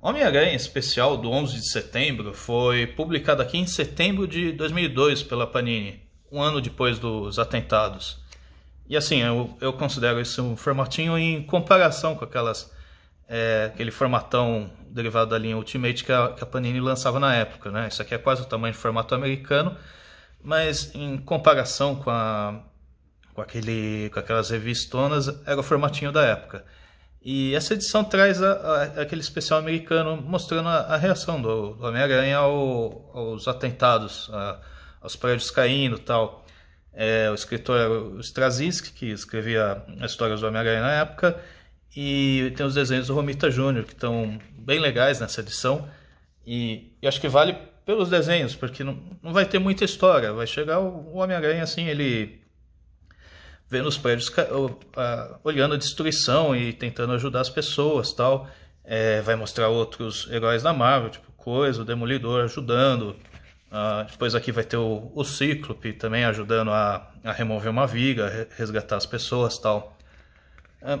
Homem-Aranha Especial do 11 de setembro foi publicado aqui em setembro de 2002 pela Panini, um ano depois dos atentados. E assim, eu, eu considero isso um formatinho em comparação com aquelas é, aquele formatão derivado da linha Ultimate que a, que a, Panini lançava na época. Né? Isso aqui é quase o tamanho de formato americano, mas em comparação com, a, com, aquele, com aquelas revistonas, era o formatinho da época. E essa edição traz a, a, aquele especial americano mostrando a, a reação do, do Homem-Aranha ao, aos atentados, aos prédios caindo tal. É, o escritor Straczynski, que escrevia as histórias do Homem-Aranha na época, e tem os desenhos do Romita Jr., que estão bem legais nessa edição. E, e, acho que vale pelos desenhos, porque não, não vai ter muita história. Vai chegar o, o Homem-Aranha assim, ele vendo os prédios olhando a destruição e tentando ajudar as pessoas tal. É, vai mostrar outros heróis da Marvel, tipo Coisa, o Demolidor ajudando. Uh, depois aqui vai ter o, o Cíclope também ajudando a, a remover uma viga, resgatar as pessoas tal. É,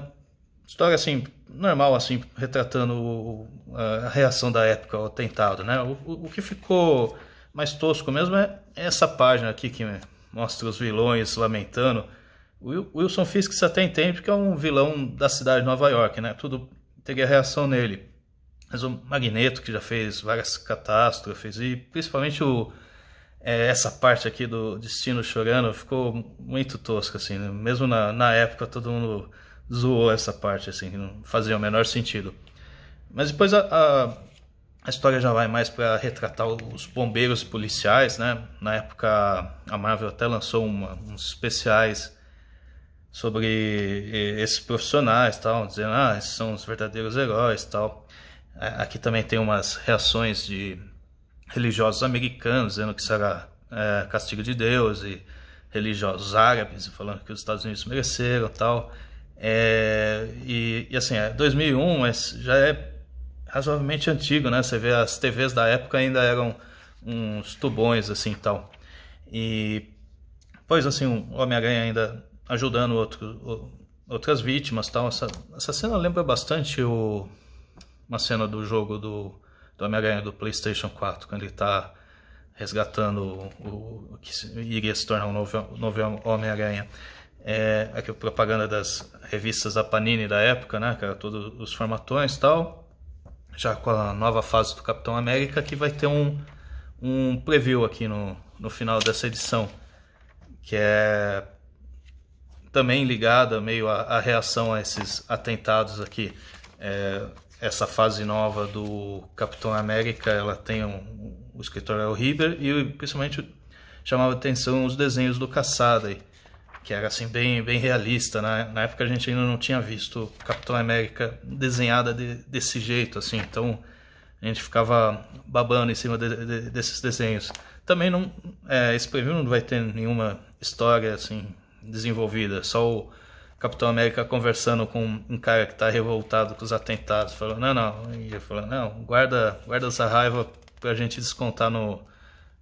história assim, normal, assim, retratando a reação da época ao atentado, né? o, o que ficou mais tosco mesmo é essa página aqui que mostra os vilões lamentando Wilson Fisk se até entende porque é um vilão da cidade de Nova York, né? Tudo teria reação nele. Mas o Magneto, que já fez várias catástrofes, e principalmente o, é, essa parte aqui do Destino chorando ficou muito tosca, assim. Né? Mesmo na, na época, todo mundo zoou essa parte, assim, que não fazia o menor sentido. Mas depois a, a, a história já vai mais para retratar os bombeiros policiais, né? Na época, a Marvel até lançou uma, uns especiais sobre esses profissionais, tal, dizendo ah, esses são os verdadeiros heróis, tal. Aqui também tem umas reações de religiosos americanos dizendo que será é, castigo de Deus e religiosos árabes falando que os Estados Unidos mereceram, tal. É, e, e, assim, 2001 é, já é razoavelmente antigo, né? Você vê as TVs da época ainda eram uns tubões assim, tal. E pois assim, o Homem-Aranha ainda ajudando outro, outras vítimas tal. Essa, essa cena lembra bastante o, uma cena do jogo do, do Homem-Aranha do PlayStation 4, quando ele está resgatando o, o, que iria se tornar o um novo, novo Homem-Aranha. É, a propaganda das revistas da Panini da época, né, que era todos os formatões tal, já com a nova fase do Capitão América, que vai ter um, um preview aqui no, no final dessa edição, que é também ligada meio à, reação a esses atentados aqui. É, essa fase nova do Capitão América, ela tem um, o escritor é o Hiber e principalmente chamava atenção os desenhos do Caçada, que era assim bem, bem realista, né? Na época a gente ainda não tinha visto Capitão América desenhada de, desse jeito, assim, então a gente ficava babando em cima de, de, desses desenhos. Também não, é, esse preview não vai ter nenhuma história assim desenvolvida. Só o Capitão América conversando com um cara que está revoltado com os atentados, falando: não, não. E ele falou: não, guarda, guarda essa raiva para a gente descontar no,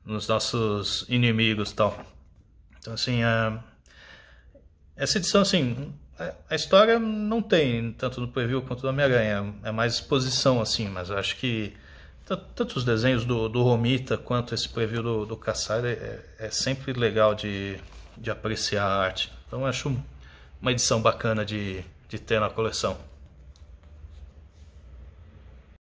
nos nossos inimigos tal. Então, assim, a, essa edição, assim, a história não tem, tanto no preview quanto do Homem-Aranha. É mais exposição, assim, mas eu acho que tanto os desenhos do, do Romita quanto esse preview do, do é, é sempre legal de, de apreciar a arte. Então acho uma edição bacana de, de ter na coleção.